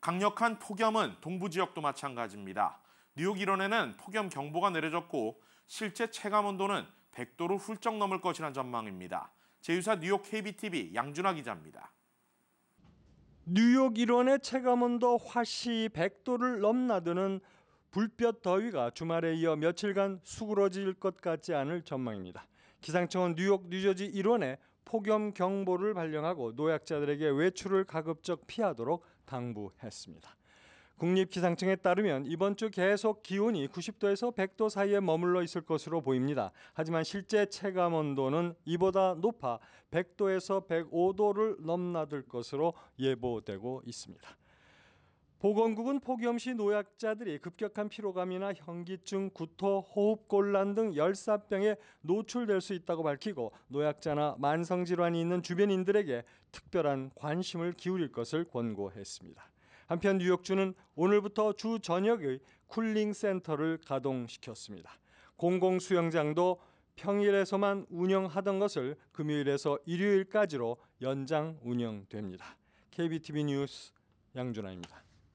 강력한 폭염은 동부 지역도 마찬가지입니다. 뉴욕 일원에는 폭염 경보가 내려졌고 실제 체감 온도는 100도를 훌쩍 넘을 것이란 전망입니다. 제휴사 뉴욕 KBTV 양준하 기자입니다. 뉴욕 일원의 체감 온도 화씨 100도를 넘나드는 불볕 더위가 주말에 이어 며칠간 수그러질 것 같지 않을 전망입니다. 기상청은 뉴욕, 뉴저지 일원에 폭염 경보를 발령하고 노약자들에게 외출을 가급적 피하도록 당부했습니다. 국립기상청에 따르면 이번 주 계속 기온이 90도에서 100도 사이에 머물러 있을 것으로 보입니다. 하지만 실제 체감 온도는 이보다 높아 100도에서 105도를 넘나들 것으로 예보되고 있습니다. 보건국은 폭염 시 노약자들이 급격한 피로감이나 현기증, 구토, 호흡곤란 등 열사병에 노출될 수 있다고 밝히고 노약자나 만성질환이 있는 주변인들에게 특별한 관심을 기울일 것을 권고했습니다. 한편 뉴욕주는 오늘부터 주 저녁의 쿨링 센터를 가동시켰습니다. 공공 수영장도 평일에서만 운영하던 것을 금요일에서 일요일까지로 연장 운영됩니다. KBTV 뉴스 양준아입니다.